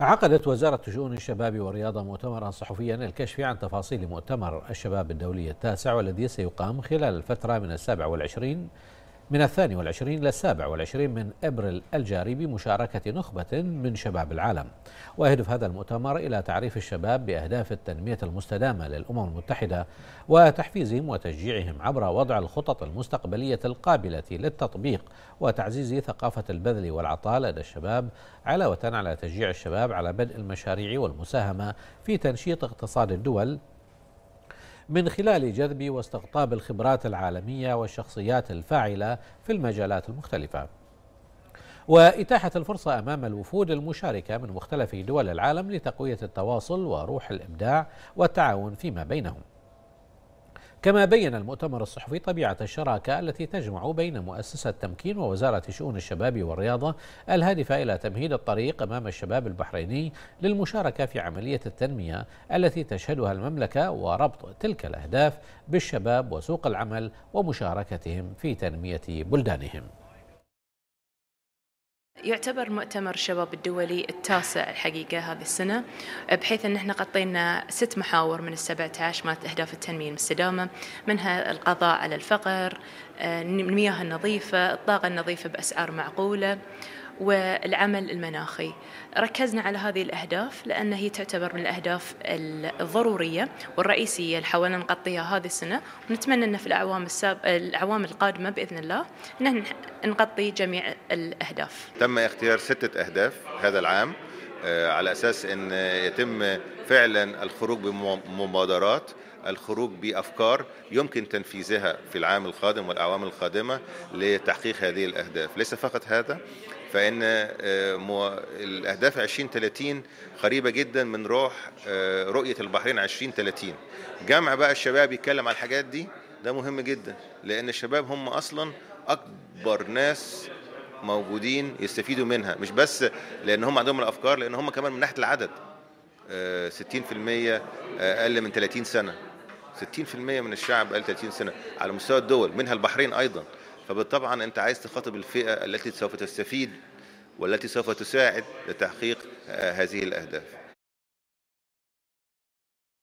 عقدت وزارة شؤون الشباب والرياضة مؤتمرا صحفيا للكشف عن تفاصيل مؤتمر الشباب الدولي التاسع والذي سيقام خلال الفترة من السابع والعشرين من الثاني والعشرين إلى السابع والعشرين من أبريل الجاري بمشاركة نخبة من شباب العالم ويهدف هذا المؤتمر إلى تعريف الشباب بأهداف التنمية المستدامة للأمم المتحدة وتحفيزهم وتشجيعهم عبر وضع الخطط المستقبلية القابلة للتطبيق وتعزيز ثقافة البذل والعطاء لدى الشباب علاوة على تشجيع الشباب على بدء المشاريع والمساهمة في تنشيط اقتصاد الدول من خلال جذب واستقطاب الخبرات العالمية والشخصيات الفاعلة في المجالات المختلفة وإتاحة الفرصة أمام الوفود المشاركة من مختلف دول العالم لتقوية التواصل وروح الإبداع والتعاون فيما بينهم كما بين المؤتمر الصحفي طبيعة الشراكة التي تجمع بين مؤسسة تمكين ووزارة شؤون الشباب والرياضة الهادفة إلى تمهيد الطريق أمام الشباب البحريني للمشاركة في عملية التنمية التي تشهدها المملكة وربط تلك الأهداف بالشباب وسوق العمل ومشاركتهم في تنمية بلدانهم يعتبر مؤتمر الشباب الدولي التاسع الحقيقة هذه السنة بحيث أن احنا غطينا ست محاور من السبعة عشر مالت أهداف التنمية المستدامة منها القضاء على الفقر المياه آه، النظيفة الطاقة النظيفة بأسعار معقولة والعمل المناخي ركزنا على هذه الأهداف لأن هي تعتبر من الأهداف الضرورية والرئيسية اللي حاولنا نغطيها هذه السنة ونتمنى أن في الأعوام, الساب... الأعوام القادمة بإذن الله أن نغطي جميع الأهداف تم اختيار ستة أهداف هذا العام آه، على أساس أن يتم فعلا الخروج بمبادرات الخروج بافكار يمكن تنفيذها في العام القادم والاعوام القادمه لتحقيق هذه الاهداف، ليس فقط هذا فإن آه، الأهداف 2030 قريبة جدا من روح آه، رؤية البحرين 2030 جمع بقى الشباب يتكلم على الحاجات دي ده مهم جدا لأن الشباب هم أصلا أكبر ناس موجودين يستفيدوا منها مش بس لأن هم عندهم الأفكار لأن هم كمان من ناحية العدد 60% آه، أقل من 30 سنة 60% من الشعب أقل 30 سنة على مستوى الدول منها البحرين أيضا فطبعا انت عايز تخاطب الفئه التي سوف تستفيد والتي سوف تساعد لتحقيق آه، هذه الاهداف